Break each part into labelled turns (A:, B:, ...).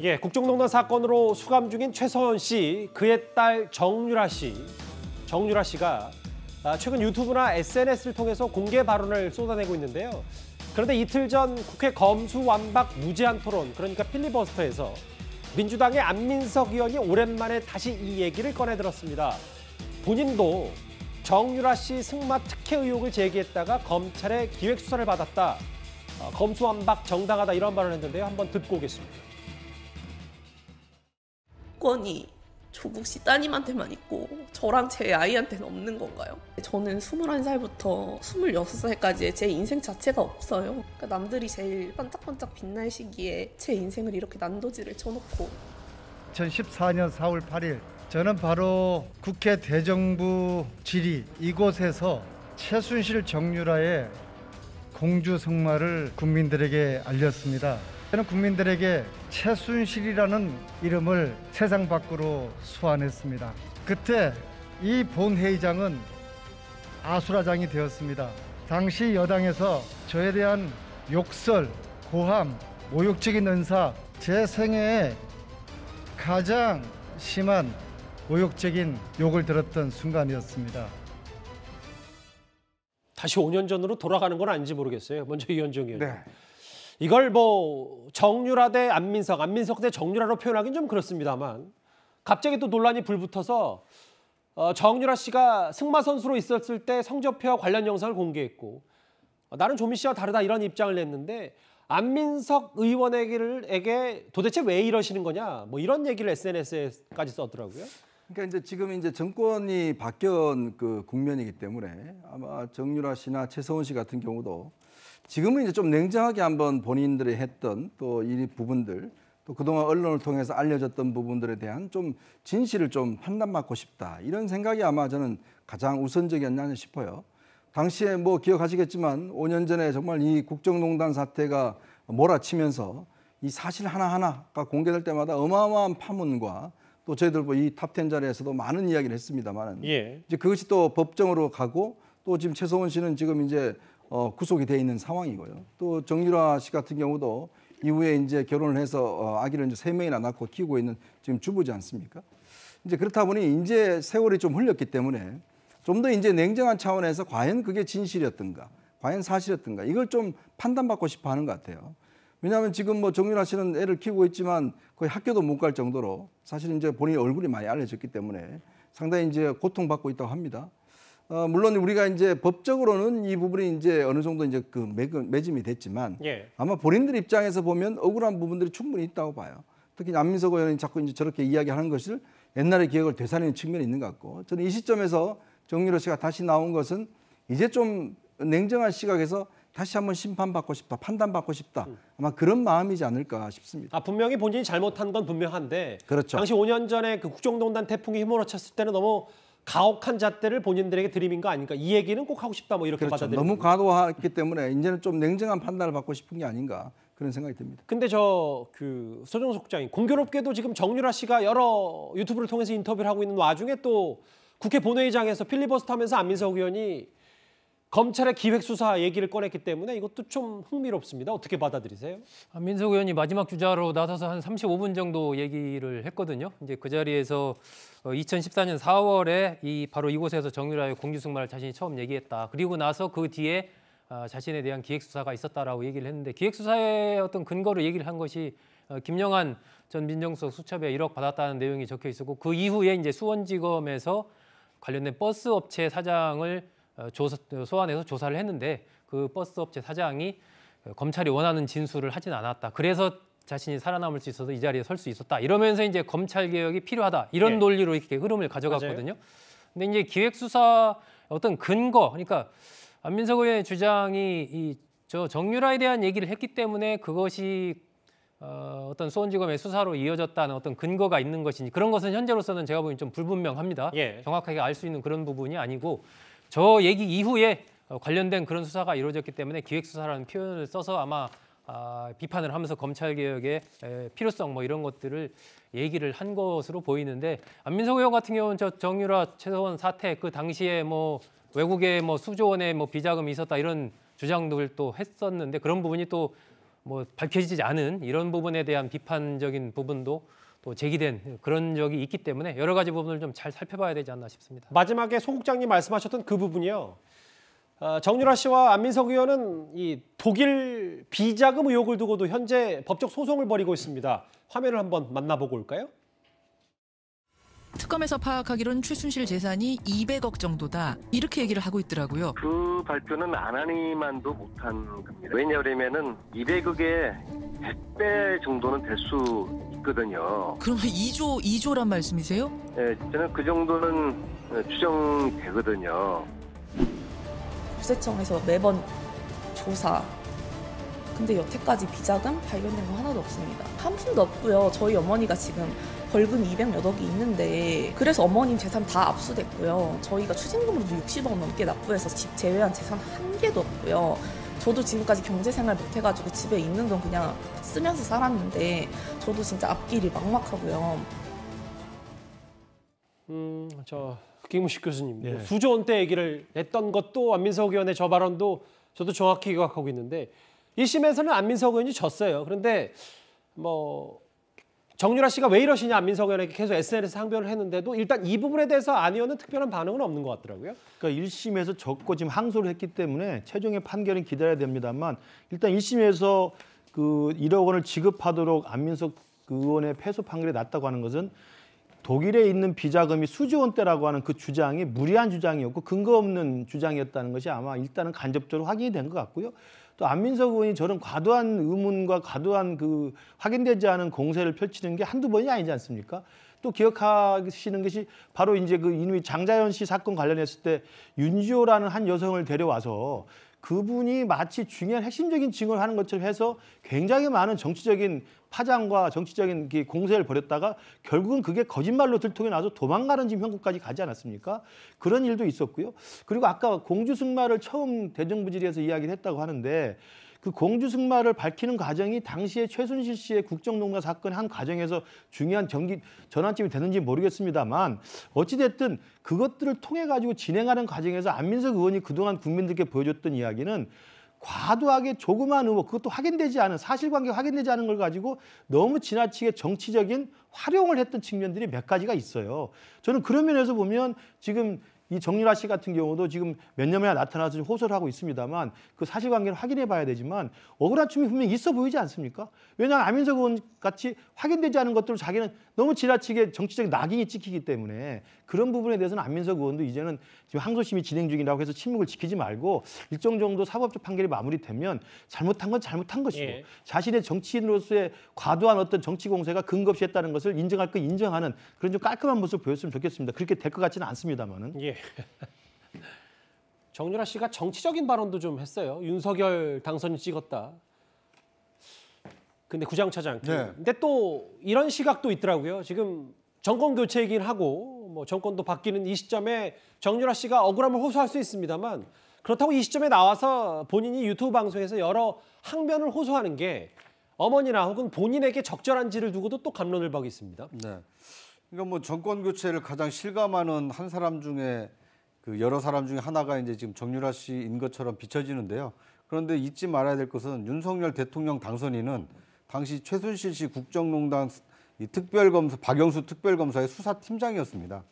A: 예, 국정농단 사건으로 수감 중인 최서원 씨, 그의 딸 정유라 씨, 정유라 씨가 아, 최근 유튜브나 SNS를 통해서 공개 발언을 쏟아내고 있는데요. 그런데 이틀 전 국회 검수완박 무제한 토론, 그러니까 필리버스터에서 민주당의 안민석 의원이 오랜만에 다시 이 얘기를 꺼내들었습니다. 본인도 정유라 씨 승마 특혜 의혹을 제기했다가 검찰의 기획수사를 받았다. 어, 검수완박 정당하다 이런 발언을
B: 했는데요. 한번 듣고 오겠습니다. 수권이 조국 씨 따님한테만 있고 저랑 제 아이한테는 없는 건가요? 저는 21살부터 26살까지의 제 인생 자체가 없어요. 그러니까 남들이 제일 반짝반짝 빛날 시기에 제 인생을 이렇게 난도질을 쳐놓고
C: 2014년 4월 8일 저는 바로 국회 대정부 질의 이곳에서 최순실 정유라의 공주 성마를 국민들에게 알렸습니다. 저는 국민들에게 최순실이라는 이름을 세상 밖으로 소환했습니다. 그때 이 본회의장은 아수라장이 되었습니다. 당시 여당에서 저에 대한 욕설, 고함, 모욕적인 은사, 제 생애에 가장 심한 모욕적인 욕을 들었던 순간이었습니다.
A: 다시 5년 전으로 돌아가는 건 아닌지 모르겠어요. 먼저 이현정 의원님. 네. 이걸 뭐 정유라 대 안민석, 안민석 대 정유라로 표현하긴 좀 그렇습니다만 갑자기 또 논란이 불붙어서 어, 정유라 씨가 승마 선수로 있었을 때 성적표와 관련 영상을 공개했고 어, 나는 조민 씨와 다르다 이런 입장을 냈는데 안민석 의원에게 도대체 왜 이러시는 거냐 뭐 이런 얘기를 SNS에까지 썼더라고요.
D: 그러니까 이제 지금 이제 정권이 바뀐 그 국면이기 때문에 아마 정유라 씨나 최서원 씨 같은 경우도 지금은 이제 좀 냉정하게 한번 본인들이 했던 또 이 부분들 또 그동안 언론을 통해서 알려졌던 부분들에 대한 좀 진실을 좀 판단받고 싶다 이런 생각이 아마 저는 가장 우선적이었나 싶어요. 당시에 뭐 기억하시겠지만 5년 전에 정말 이 국정농단 사태가 몰아치면서 이 사실 하나하나가 공개될 때마다 어마어마한 파문과 또 저희들 뭐 이 탑텐 자리에서도 많은 이야기를 했습니다만 예. 이제 그것이 또 법정으로 가고 또 지금 최소원 씨는 지금 이제 어, 구속이 돼 있는 상황이고요. 또 정유라 씨 같은 경우도 이후에 이제 결혼을 해서 어, 아기를 이제 세 명이나 낳고 키우고 있는 지금 주부지 않습니까? 이제 그렇다 보니 이제 세월이 좀 흘렸기 때문에 좀 더 이제 냉정한 차원에서 과연 그게 진실이었던가, 과연 사실이었던가 이걸 좀 판단받고 싶어 하는 것 같아요. 왜냐하면 지금 뭐정유라 씨는 애를 키우고 있지만 거의 학교도 못 갈 정도로 사실 이제 본인 얼굴이 많이 알려졌기 때문에 상당히 이제 고통받고 있다고 합니다. 어, 물론 우리가 이제 법적으로는 이 부분이 이제 어느 정도 이제 그 매, 짐이 됐지만 예. 아마 본인들 입장에서 보면 억울한 부분들이 충분히 있다고 봐요. 특히 안민석 의원이 자꾸 이제 저렇게 이야기하는 것을 옛날의 기억을 되살리는 측면이 있는 것 같고 저는 이 시점에서 정유로 씨가 다시 나온 것은 이제 좀 냉정한 시각에서 다시 한번 심판받고 싶다, 판단받고 싶다. 음. 아마 그런 마음이지 않을까 싶습니다.
A: 아, 분명히 본인이 잘못한 건 분명한데 그렇죠. 당시 5년 전에 그 국정농단 태풍이 휘몰아쳤을 때는 너무 가혹한 잣대를 본인들에게 드림인 거 아닌가? 이 얘기는 꼭 하고 싶다 뭐 이렇게 그렇죠. 받아들이는 너무
D: 과도했기 때문에 이제는 좀 냉정한 판단을 받고 싶은 게 아닌가 그런 생각이 듭니다.
A: 근데 저그 서정 국장이 공교롭게도 지금 정유라 씨가 여러 유튜브를 통해서 인터뷰를 하고 있는 와중에 또 국회 본회의장에서 필리버스터하면서 안민석 의원이 검찰의 기획 수사 얘기를 꺼냈기 때문에 이것도 좀 흥미롭습니다. 어떻게 받아들이세요?
B: 민석 의원이 마지막 주자로 나서서 한 35분 정도 얘기를 했거든요. 이제 그 자리에서 2014년 어, 4월에 이 바로 이곳에서 정유라의 공주 승마를 자신이 처음 얘기했다. 그리고 나서 그 뒤에 아, 자신에 대한 기획 수사가 있었다라고 얘기를 했는데 기획 수사의 어떤 근거로 얘기를 한 것이 어, 김영환 전 민정수석 수첩에 1억 받았다는 내용이 적혀 있었고 그 이후에 이제 수원지검에서 관련된 버스 업체 사장을 어, 조사, 소환해서 조사를 했는데 그 버스 업체 사장이 어, 검찰이 원하는 진술을 하진 않았다. 그래서 자신이 살아남을 수 있어서 이 자리에 설 수 있었다. 이러면서 이제 검찰 개혁이 필요하다. 이런 네. 논리로 이렇게 흐름을 가져갔거든요. 맞아요. 근데 이제 기획수사 어떤 근거, 그러니까 안민석 의원의 주장이 이 저 정유라에 대한 얘기를 했기 때문에 그것이 어, 어떤 수원지검의 수사로 이어졌다는 어떤 근거가 있는 것인지 그런 것은 현재로서는 제가 보기엔 좀 불분명합니다. 예. 정확하게 알 수 있는 그런 부분이 아니고 저 얘기 이후에 어, 관련된 그런 수사가 이루어졌기 때문에 기획수사라는 표현을 써서 아마 아, 비판을 하면서 검찰 개혁의 필요성 뭐 이런 것들을 얘기를 한 것으로 보이는데 안민석 의원 같은 경우는 저 정유라 최소원 사태 그 당시에 뭐 외국에 뭐 수조원의 뭐 비자금이 있었다 이런 주장들을 또 했었는데 그런 부분이 또 뭐 밝혀지지 않은 이런 부분에 대한 비판적인 부분도 또 제기된 그런 적이 있기 때문에 여러 가지 부분을 좀 잘 살펴봐야 되지 않나 싶습니다.
A: 마지막에 소국장님 말씀하셨던 그 부분이요. 어, 정유라 씨와 안민석 의원은 이 독일 비자금 의혹을 두고도 현재 법적 소송을 벌이고 있습니다. 화면을 한번 만나보고 올까요?
B: 특검에서 파악하기로는 최순실 재산이 200억 정도다 이렇게 얘기를 하고 있더라고요.
A: 그 발표는 안하니만도 못한 겁니다. 왜냐하면 200억의
C: 100배 정도는 될수 있거든요. 그러면
B: 2조 2조란 말씀이세요?
C: 예, 저는 그 정도는 추정되거든요.
B: 국세청에서 매번 조사. 근데 여태까지 비자금 발견된 거 하나도 없습니다. 한 푼도 없고요. 저희 어머니가 지금 벌금 200여억이 있는데 그래서 어머님 재산 다 압수됐고요. 저희가 추징금으로도 60억 넘게 납부해서 집 제외한 재산 한 개도 없고요. 저도 지금까지 경제생활 못해가지고 집에 있는 건 그냥 쓰면서 살았는데 저도 진짜 앞길이 막막하고요.
A: 음, 저김기무식 교수님 네. 뭐 수조원 예. 때 얘기를 했던 것도 안민석 의원의 저 발언도 저도 정확히 기억하고 있는데 1심에서는 안민석 의원이 졌어요. 그런데 뭐 정유라 씨가 왜 이러시냐 안민석 의원에게 계속 SNS 상변을 했는데도
E: 일단 이 부분에 대해서 안 의원은 특별한 반응은 없는 것 같더라고요. 그러니까 1심에서 적고 지금 항소를 했기 때문에 최종의 판결은 기다려야 됩니다만 일단 1심에서 그 1억 원을 지급하도록 안민석 의원의 패소 판결이 났다고 하는 것은 독일에 있는 비자금이 수지원때라고 하는 그 주장이 무리한 주장이었고 근거 없는 주장이었다는 것이 아마 일단은 간접적으로 확인이 된 것 같고요. 또 안민석 의원이 저런 과도한 의문과 과도한 그 확인되지 않은 공세를 펼치는 게 한두 번이 아니지 않습니까? 또 기억하시는 것이 바로 이제 그 이누이 장자연 씨 사건 관련했을 때 윤지호라는 한 여성을 데려와서 그분이 마치 중요한 핵심적인 증언을 하는 것처럼 해서 굉장히 많은 정치적인 파장과 정치적인 공세를 벌였다가 결국은 그게 거짓말로 들통이 나서 도망가는 지금 형국까지 가지 않았습니까? 그런 일도 있었고요. 그리고 아까 공주 승마를 처음 대정부 질의에서 이야기를 했다고 하는데 그 공주 승마를 밝히는 과정이 당시에 최순실 씨의 국정농단 사건 한 과정에서 중요한 전기, 전환점이 되는지 모르겠습니다만 어찌됐든 그것들을 통해 가지고 진행하는 과정에서 안민석 의원이 그동안 국민들께 보여줬던 이야기는 과도하게 조그마한 의혹 그것도 확인되지 않은 사실관계 확인되지 않은 걸 가지고 너무 지나치게 정치적인 활용을 했던 측면들이 몇 가지가 있어요. 저는 그런 면에서 보면 지금 이 정유라 씨 같은 경우도 지금 몇 년이나 나타나서 호소를 하고 있습니다만 그 사실관계를 확인해 봐야 되지만 억울한 춤이 분명히 있어 보이지 않습니까? 왜냐하면 안민석 의원 같이 확인되지 않은 것들을 자기는 너무 지나치게 정치적 낙인이 찍히기 때문에 그런 부분에 대해서는 안민석 의원도 이제는 지금 항소심이 진행 중이라고 해서 침묵을 지키지 말고 일정 정도 사법적 판결이 마무리되면 잘못한 건 잘못한 것이고 예. 자신의 정치인으로서의 과도한 어떤 정치 공세가 근거 없이 했다는 것을 인정할 거 인정하는 그런 좀 깔끔한 모습을 보였으면 좋겠습니다. 그렇게 될 것 같지는 않습니다만은. 예. 예. 정유라 씨가 정치적인
A: 발언도 좀 했어요. 윤석열 당선이 찍었다. 근데 구장차장 네. 근데 또 이런 시각도 있더라고요. 지금 정권 교체이긴 하고 뭐 정권도 바뀌는 이 시점에 정유라 씨가 억울함을 호소할 수 있습니다만 그렇다고 이 시점에 나와서 본인이 유튜브 방송에서 여러 항변을 호소하는 게 어머니나 혹은
C: 본인에게 적절한지를 두고도 또 감론을 박고 있습니다. 네. 그러니까 뭐 정권 교체를 가장 실감하는 한 사람 중에 그 여러 사람 중에 하나가 이제 지금 정유라 씨인 것처럼 비춰지는데요. 그런데 잊지 말아야 될 것은 윤석열 대통령 당선인은 당시 최순실 씨 국정농단 이 특별검사 박영수 특별검사의 수사팀장이었습니다.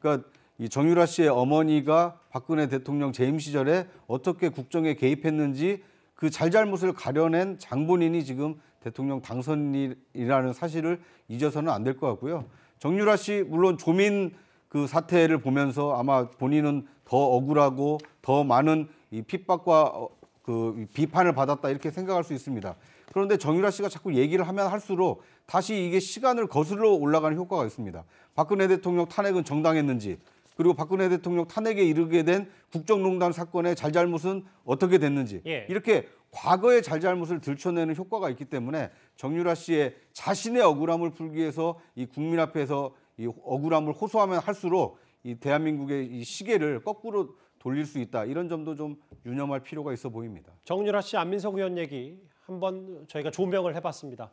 C: 그러니까 이 정유라 씨의 어머니가 박근혜 대통령 재임 시절에 어떻게 국정에 개입했는지 그 잘잘못을 가려낸 장본인이 지금 대통령 당선이라는 인 사실을 잊어서는 안 될 것 같고요. 정유라 씨 물론 조민 그 사태를 보면서 아마 본인은 더 억울하고 더 많은 이 핍박과 어, 그 비판을 받았다 이렇게 생각할 수 있습니다. 그런데 정유라 씨가 자꾸 얘기를 하면 할수록 다시 이게 시간을 거슬러 올라가는 효과가 있습니다. 박근혜 대통령 탄핵은 정당했는지 그리고 박근혜 대통령 탄핵에 이르게 된 국정농단 사건의 잘잘못은 어떻게 됐는지 예. 이렇게 과거의 잘잘못을 들춰내는 효과가 있기 때문에 정유라 씨의 자신의 억울함을 풀기 위해서 이 국민 앞에서 이 억울함을 호소하면 할수록 이 대한민국의 이 시계를 거꾸로 돌릴 수 있다 이런 점도 좀 유념할 필요가 있어 보입니다.
A: 정유라 씨 안민석 의원 얘기 한번 저희가 조명을 해봤습니다.